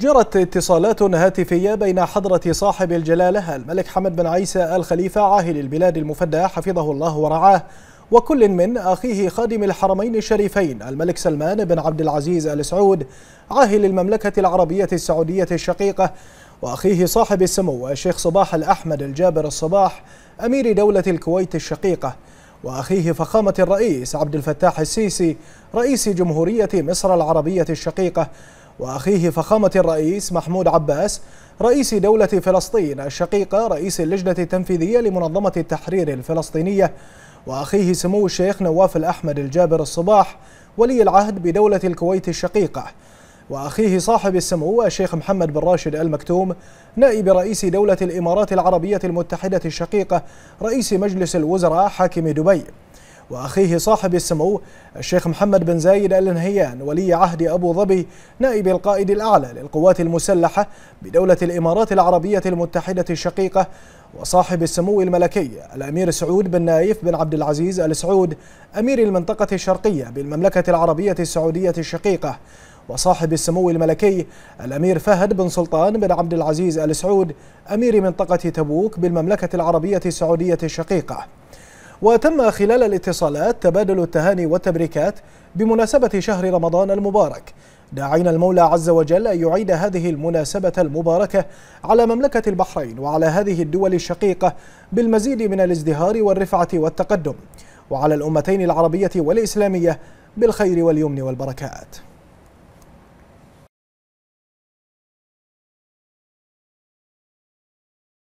جرت اتصالات هاتفية بين حضرة صاحب الجلالة الملك حمد بن عيسى الخليفة عاهل البلاد المفدى حفظه الله ورعاه وكل من أخيه خادم الحرمين الشريفين الملك سلمان بن عبد العزيز آل سعود عاهل المملكة العربية السعودية الشقيقة وأخيه صاحب السمو الشيخ صباح الأحمد الجابر الصباح أمير دولة الكويت الشقيقة وأخيه فخامة الرئيس عبد الفتاح السيسي رئيس جمهورية مصر العربية الشقيقة وأخيه فخامة الرئيس محمود عباس رئيس دولة فلسطين الشقيقة رئيس اللجنة التنفيذية لمنظمة التحرير الفلسطينية وأخيه سمو الشيخ نواف الأحمد الجابر الصباح ولي العهد بدولة الكويت الشقيقة وأخيه صاحب السمو الشيخ محمد بن راشد المكتوم نائب رئيس دولة الإمارات العربية المتحدة الشقيقة رئيس مجلس الوزراء حاكم دبي وأخيه صاحب السمو الشيخ محمد بن زايد آل نهيان ولي عهد أبو ظبي نائب القائد الأعلى للقوات المسلحة بدولة الإمارات العربية المتحدة الشقيقة وصاحب السمو الملكي الأمير سعود بن نايف بن عبد العزيز آل سعود أمير المنطقة الشرقية بالمملكة العربية السعودية الشقيقة وصاحب السمو الملكي الأمير فهد بن سلطان بن عبد العزيز آل سعود أمير منطقة تبوك بالمملكة العربية السعودية الشقيقة وتم خلال الاتصالات تبادل التهاني والتبريكات بمناسبة شهر رمضان المبارك داعين المولى عز وجل أن يعيد هذه المناسبة المباركة على مملكة البحرين وعلى هذه الدول الشقيقة بالمزيد من الازدهار والرفعة والتقدم وعلى الأمتين العربية والإسلامية بالخير واليمن والبركات